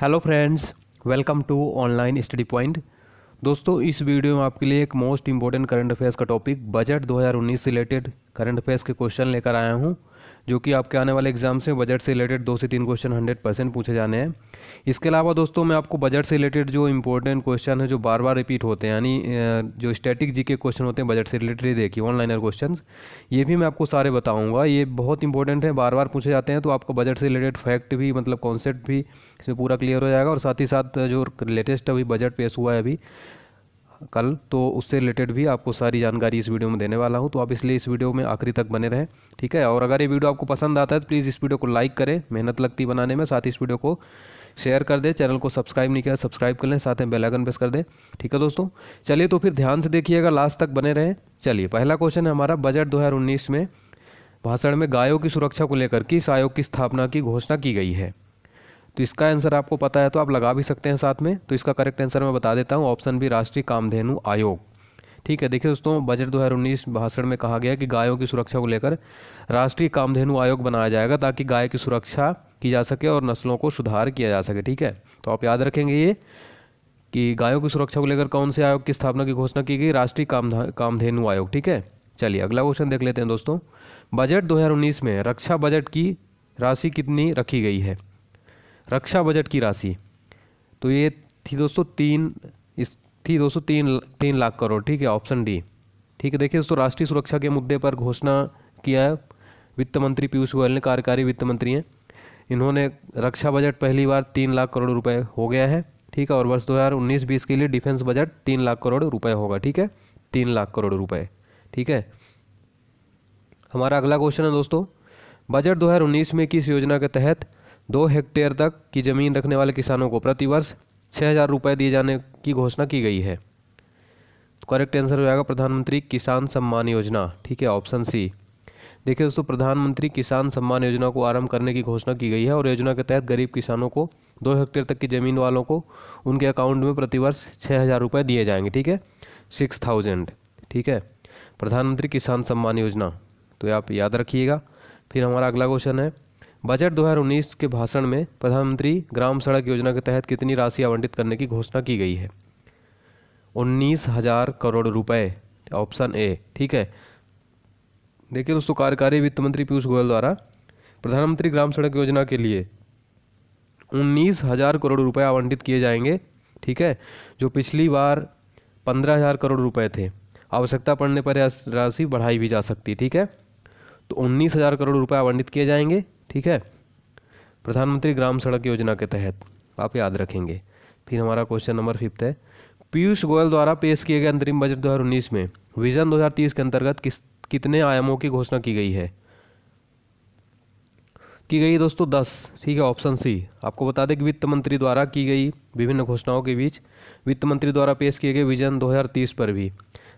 hello friends welcome to online study point दोस्तों इस video में आपके लिए एक मोस्ट इंपॉर्टेंट करंट अफेयर्स का टॉपिक बजट 2019 से रिलेटेड करंट अफेयर्स के क्वेश्चन लेकर आया हूँ जो कि आपके आने वाले एग्जाम से बजट से रिलेटेड दो से तीन क्वेश्चन हंड्रेड परसेंट पूछे जाने हैं इसके अलावा दोस्तों मैं आपको बजट से रिलेटेड जो इंपॉर्टेंट क्वेश्चन है जो बार बार रिपीट होते हैं यानी जो स्टैटिक जी के क्वेश्चन होते हैं बजट से रिलेटेड देखिए ऑनलाइनर क्वेश्चन ये भी मैं आपको सारे बताऊँगा ये बहुत इंपॉर्टेंट है बार बार पूछे जाते हैं तो आपको बजट से रिलेटेड फैक्ट भी मतलब कॉन्सेप्ट भी इसमें पूरा क्लियर हो जाएगा और साथ ही साथ जो लेटेस्ट अभी बजट पेश हुआ है अभी कल तो उससे रिलेटेड भी आपको सारी जानकारी इस वीडियो में देने वाला हूँ तो आप इसलिए इस वीडियो में आखिरी तक बने रहें ठीक है और अगर ये वीडियो आपको पसंद आता है तो प्लीज़ इस वीडियो को लाइक करें मेहनत लगती बनाने में साथ ही इस वीडियो को शेयर कर दें चैनल को सब्सक्राइब नहीं किया तो सब्सक्राइब कर लें साथ में बेलाइकन प्रेस कर दें ठीक है दोस्तों चलिए तो फिर ध्यान से देखिएगा लास्ट तक बने रहें चलिए पहला क्वेश्चन है हमारा बजट दो में भाषण में गायों की सुरक्षा को लेकर किस आयोग की स्थापना की घोषणा की गई है तो इसका आंसर आपको पता है तो आप लगा भी सकते हैं साथ में तो इसका करेक्ट आंसर मैं बता देता हूँ ऑप्शन बी राष्ट्रीय कामधेनु आयोग ठीक है देखिए दोस्तों बजट 2019 भाषण में कहा गया कि गायों की सुरक्षा को लेकर राष्ट्रीय कामधेनु आयोग बनाया जाएगा ताकि गाय की सुरक्षा की जा सके और नस्लों को सुधार किया जा सके ठीक है तो आप याद रखेंगे ये कि गायों की सुरक्षा को लेकर कौन से आयोग की स्थापना की घोषणा की गई राष्ट्रीय काम कामधेनु आयोग ठीक है चलिए अगला क्वेश्चन देख लेते हैं दोस्तों बजट दो में रक्षा बजट की राशि कितनी रखी गई है रक्षा बजट की राशि तो ये थी दोस्तों तीन इस थी दोस्तों तीन तीन लाख करोड़ ठीक है ऑप्शन डी ठीक है देखिए दोस्तों राष्ट्रीय सुरक्षा के मुद्दे पर घोषणा किया है वित्त मंत्री पीयूष गोयल ने कार्यकारी वित्त मंत्री हैं इन्होंने रक्षा बजट पहली बार तीन लाख करोड़ रुपए हो गया है ठीक है और वर्ष 2019-20 के लिए डिफेंस बजट तीन लाख करोड़ रुपये होगा ठीक है तीन लाख करोड़ रुपये ठीक है हमारा अगला क्वेश्चन है दोस्तों बजट 2019 में किस योजना के तहत दो हेक्टेयर तक की ज़मीन रखने वाले किसानों को प्रतिवर्ष छः हज़ार रुपये दिए जाने की घोषणा की गई है तो करेक्ट आंसर हो जाएगा प्रधानमंत्री किसान सम्मान योजना ठीक है ऑप्शन सी देखिए दोस्तों प्रधानमंत्री किसान सम्मान योजना को आरंभ करने की घोषणा की गई है और योजना के तहत गरीब किसानों को दो हेक्टेयर तक की ज़मीन वालों को उनके अकाउंट में प्रतिवर्ष छः हज़ार रुपये दिए जाएंगे ठीक है सिक्स थाउजेंड ठीक है प्रधानमंत्री किसान सम्मान योजना तो आप याद रखिएगा फिर हमारा अगला क्वेश्चन है बजट 2019 के भाषण में प्रधानमंत्री ग्राम सड़क योजना के तहत कितनी राशि आवंटित करने की घोषणा की गई है उन्नीस हजार करोड़ रुपए ऑप्शन ए ठीक है देखिए दोस्तों कार्यकारी वित्त मंत्री पीयूष गोयल द्वारा प्रधानमंत्री ग्राम सड़क योजना के लिए उन्नीस हजार करोड़ रुपए आवंटित किए जाएंगे ठीक है जो पिछली बार पंद्रह हजार करोड़ रुपए थे आवश्यकता पड़ने पर राशि बढ़ाई भी जा सकती ठीक है तो उन्नीस हजार करोड़ रुपए आवंटित किए जाएंगे ठीक है प्रधानमंत्री ग्राम सड़क योजना के तहत आप याद रखेंगे फिर हमारा क्वेश्चन नंबर फिफ्थ है पीयूष गोयल द्वारा पेश किए गए अंतरिम बजट 2019 में विजन 2030 के अंतर्गत किस कितने आयामों की घोषणा की गई है की गई दोस्तों दस ठीक है ऑप्शन सी आपको बता दें कि वित्त मंत्री द्वारा की गई विभिन्न घोषणाओं के बीच वित्त मंत्री द्वारा पेश किए गए विजन 2030 पर भी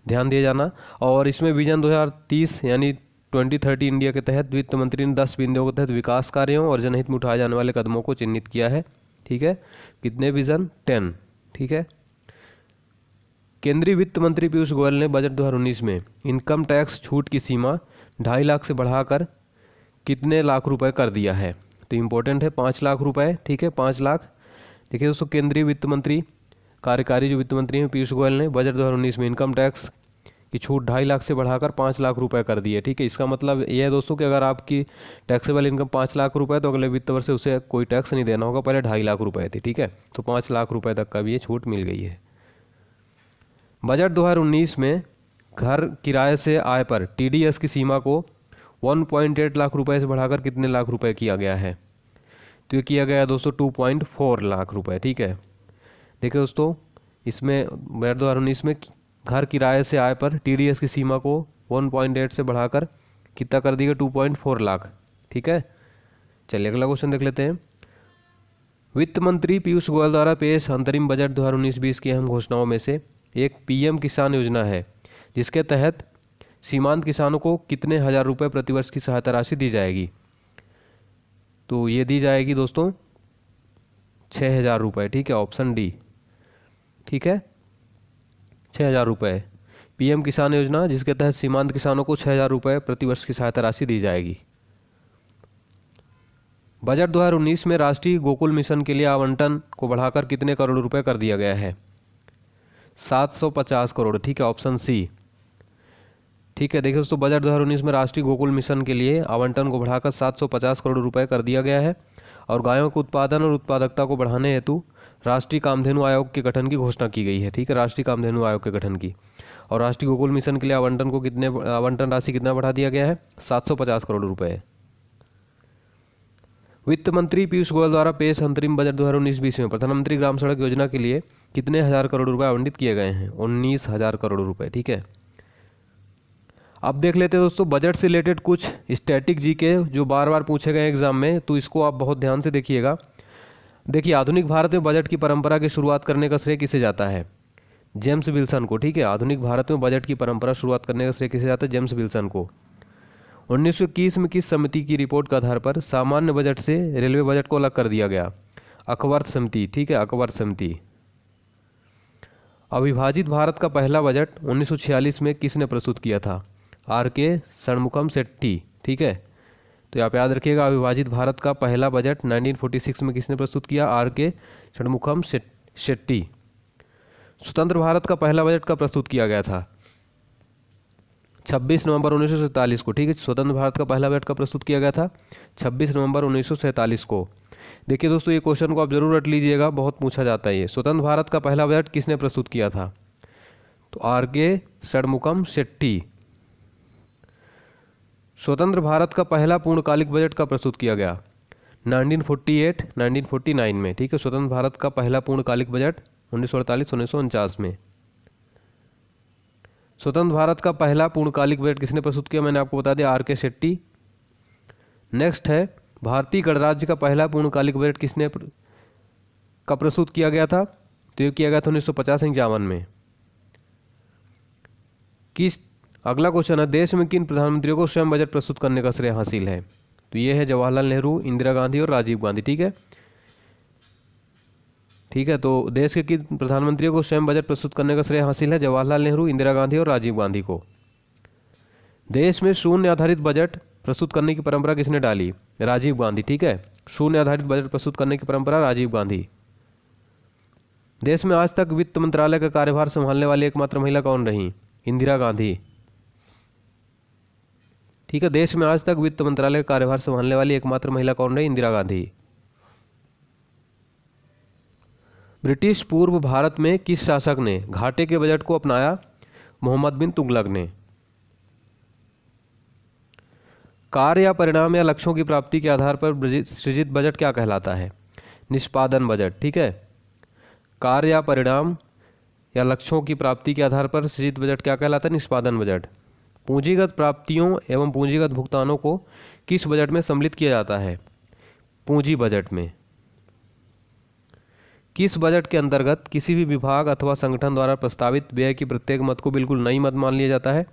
ध्यान दिया जाना और इसमें विजन 2030 यानी 2030 इंडिया के तहत वित्त मंत्री ने दस बिंदुओं के तहत विकास कार्यों और जनहित में उठाए जाने वाले कदमों को चिन्हित किया है ठीक है कितने विजन टेन ठीक है केंद्रीय वित्त मंत्री पीयूष गोयल ने बजट दो में इनकम टैक्स छूट की सीमा ढाई लाख से बढ़ाकर कितने लाख रुपये कर दिया है तो इम्पोर्टेंट है पाँच लाख रुपये ठीक है पाँच लाख देखिए दोस्तों केंद्रीय वित्त मंत्री कार्यकारी जो वित्त मंत्री हैं पीयूष गोयल ने बजट दो में इनकम टैक्स कि छूट ढाई लाख से बढ़ाकर पाँच लाख रुपए कर दिए ठीक है इसका मतलब यह है दोस्तों कि अगर आपकी टैक्सेबल इनकम पाँच लाख रुपए तो अगले वित्त वर्ष से उसे कोई टैक्स नहीं देना होगा पहले ढाई लाख रुपए थी ठीक है तो पाँच लाख रुपए तक का भी ये छूट मिल गई है बजट दो में घर किराए से आय पर टी की सीमा को वन लाख रुपये से बढ़ाकर कितने लाख रुपये किया गया है तो ये किया गया दोस्तों टू लाख रुपये ठीक है देखिए दोस्तों इसमें बजट दो में घर किराए से आय पर टी की सीमा को 1.8 से बढ़ाकर कितना कर दी गई 2.4 लाख ठीक है चलिए अगला क्वेश्चन देख लेते हैं वित्त मंत्री पीयूष गोयल द्वारा पेश अंतरिम बजट 2019-20 की अहम घोषणाओं में से एक पीएम किसान योजना है जिसके तहत सीमांत किसानों को कितने हज़ार रुपये प्रतिवर्ष की सहायता राशि दी जाएगी तो ये दी जाएगी दोस्तों छः हज़ार रुपये ठीक है ऑप्शन डी ठीक है छः हज़ार रुपये पी किसान योजना जिसके तहत सीमांत किसानों को छः हज़ार रुपये प्रतिवर्ष की सहायता राशि दी जाएगी बजट 2019 में राष्ट्रीय गोकुल मिशन के लिए आवंटन को बढ़ाकर कितने करोड़ रुपए कर दिया गया है 750 करोड़ ठीक है ऑप्शन सी ठीक है देखिए दोस्तों बजट 2019 में राष्ट्रीय गोकुल मिशन के लिए आवंटन को बढ़ाकर 750 करोड़ रुपए कर दिया गया है और गायों के उत्पादन और उत्पादकता को बढ़ाने हेतु राष्ट्रीय कामधेनु आयोग के गठन की घोषणा की गई है ठीक है राष्ट्रीय कामधेनु आयोग के गठन की और राष्ट्रीय गोकुल मिशन के लिए आवंटन को कितने आवंटन राशि कितना बढ़ा दिया गया है पचास करोड़ रुपए वित्त मंत्री पीयूष गोयल द्वारा पेश अंतरिम बजट दो हज़ार उन्नीस बीस में प्रधानमंत्री ग्राम सड़क योजना के लिए कितने हज़ार करोड़ रुपए आवंटित किए गए हैं उन्नीस हज़ार करोड़ रुपए ठीक है अब देख लेते हैं दोस्तों बजट से रिलेटेड कुछ स्टैटिक जी के जो बार बार पूछे गए एग्जाम में तो इसको आप बहुत ध्यान से देखिएगा देखिए आधुनिक भारत में बजट की परंपरा की शुरुआत करने का श्रेय किसे जाता है जेम्स विल्सन को ठीक है आधुनिक भारत में बजट की परंपरा शुरुआत करने का श्रेय किसे जाता है जेम्स विल्सन को 1921 में किस समिति की रिपोर्ट के आधार पर सामान्य बजट से रेलवे बजट को अलग कर दिया गया अकबर समिति ठीक है अकबर समिति अविभाजित भारत का पहला बजट 1946 में किसने प्रस्तुत किया था आर के षणमुखम सेट्टी ठीक है तो आप याद रखिएगा अविभाजित भारत का पहला बजट 1946 में किसने प्रस्तुत किया आर के षणमुखम शेट्टी स्वतंत्र भारत का पहला बजट कब प्रस्तुत किया गया था 26 नवंबर उन्नीस को ठीक है स्वतंत्र भारत का पहला बजट कब प्रस्तुत किया गया था 26 नवंबर उन्नीस को देखिए दोस्तों ये क्वेश्चन को आप जरूर रट लीजिएगा बहुत पूछा जाता है ये स्वतंत्र भारत का पहला बजट किसने प्रस्तुत किया था तो आर के षणमुखम शेट्टी स्वतंत्र भारत का पहला पूर्णकालिक बजट कब प्रस्तुत किया गया 1948, 1949 में ठीक है स्वतंत्र भारत का पहला पूर्णकालिक बजट उन्नीस सौ में स्वतंत्र भारत का पहला पूर्णकालिक बजट किसने प्रस्तुत किया मैंने आपको बता दिया आर के शेट्टी नेक्स्ट है भारतीय गणराज्य का पहला पूर्णकालिक बजट किसने प्र... का प्रस्तुत किया गया था तो यह किया गया था उन्नीस सौ पचास में किस अगला क्वेश्चन है देश में किन प्रधानमंत्रियों को स्वयं बजट प्रस्तुत करने का श्रेय हासिल है तो ये है जवाहरलाल नेहरू इंदिरा गांधी और राजीव गांधी ठीक है ठीक है तो देश के किन प्रधानमंत्रियों को स्वयं बजट प्रस्तुत करने का श्रेय हासिल है जवाहरलाल नेहरू इंदिरा गांधी और राजीव गांधी को देश में शून्य आधारित बजट प्रस्तुत करने की परंपरा किसने डाली राजीव गांधी ठीक है शून्य आधारित बजट प्रस्तुत करने की परंपरा राजीव गांधी देश में आज तक वित्त मंत्रालय का कार्यभार संभालने वाली एकमात्र महिला कौन रही इंदिरा गांधी ठीक है देश में आज तक वित्त मंत्रालय का कार्यभार संभालने वाली एकमात्र महिला कौन रही इंदिरा गांधी ब्रिटिश पूर्व भारत में किस शासक ने घाटे के बजट को अपनाया मोहम्मद बिन तुगलक ने कार्य या परिणाम या लक्ष्यों की प्राप्ति के आधार पर सृजित बजट क्या कहलाता है निष्पादन बजट ठीक है कार्य या परिणाम या लक्ष्यों की प्राप्ति के आधार पर सृजित बजट क्या कहलाता है निष्पादन बजट पूंजीगत प्राप्तियों एवं पूंजीगत भुगतानों को किस बजट में सम्मिलित किया जाता है पूंजी बजट में किस बजट के अंतर्गत किसी भी विभाग अथवा संगठन द्वारा प्रस्तावित व्यय की प्रत्येक मत को बिल्कुल नई मत मान लिया जाता है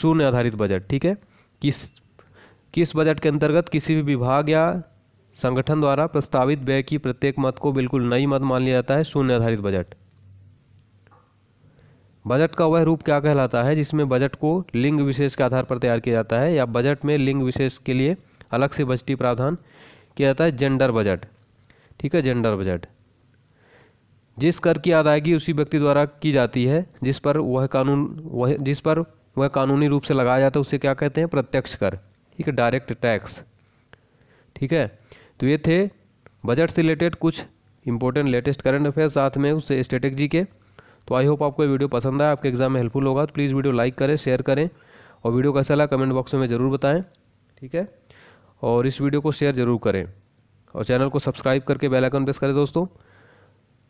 शून्य आधारित बजट ठीक है किस किस बजट के अंतर्गत किसी भी विभाग या संगठन द्वारा प्रस्तावित व्यय की प्रत्येक मत को बिल्कुल नई मत मान लिया जाता है शून्य आधारित बजट बजट का वह रूप क्या कहलाता है जिसमें बजट को लिंग विशेष के आधार पर तैयार किया जाता है या बजट में लिंग विशेष के लिए अलग से बजटी प्रावधान किया जाता है जेंडर बजट ठीक है जेंडर बजट जिस कर की अदायगी उसी व्यक्ति द्वारा की जाती है जिस पर वह कानून वह जिस पर वह कानूनी रूप से लगाया जाता है उसे क्या कहते हैं प्रत्यक्ष कर ठीक है डायरेक्ट टैक्स ठीक है तो ये थे बजट से रिलेटेड कुछ इंपॉर्टेंट लेटेस्ट करंट अफेयर साथ में उस स्ट्रेटेजी के तो आई होप आपको ये वीडियो पसंद आया आपके एग्जाम में हेल्पफुल होगा तो प्लीज़ वीडियो लाइक करें शेयर करें और वीडियो कैसा लगा कमेंट बॉक्स में ज़रूर बताएं ठीक है और इस वीडियो को शेयर ज़रूर करें और चैनल को सब्सक्राइब करके बेल आइकन प्रेस करें दोस्तों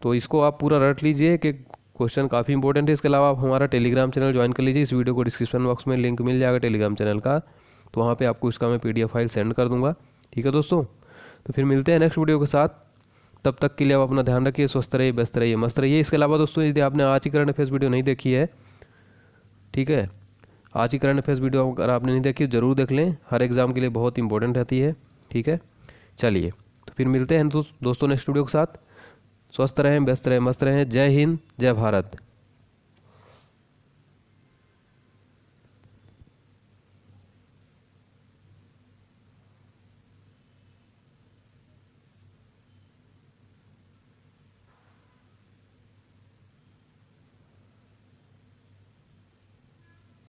तो इसको आप पूरा रट लीजिए कि क्वेश्चन काफ़ी इंपॉर्टेंट है इसके अलावा आप हमारा टेलीग्राम चैनल ज्वाइन कर लीजिए इस वीडियो को डिस्क्रिप्शन बॉक्स में लिंक मिल जाएगा टेलीग्राम चैनल का तो वहाँ पर आपको इसका मैं पी फाइल सेंड कर दूँगा ठीक है दोस्तों तो फिर मिलते हैं नेक्स्ट वीडियो के साथ तब तक के लिए आप अपना ध्यान रखिए स्वस्थ रहिए व्यस्त रहिए मस्त रहिए इसके अलावा दोस्तों यदि आपने आज ही करंट अफेयर्स वीडियो नहीं देखी है ठीक है आज ही करंट अफेयर्स वीडियो अगर आपने नहीं देखी जरूर देख लें हर एग्ज़ाम के लिए बहुत इंपॉर्टेंट रहती है ठीक है चलिए तो फिर मिलते हैं दोस्तों नेक्स्ट स्टूडियो के साथ स्वस्थ रहें व्यस्त रहें मस्त रहें जय हिंद जय भारत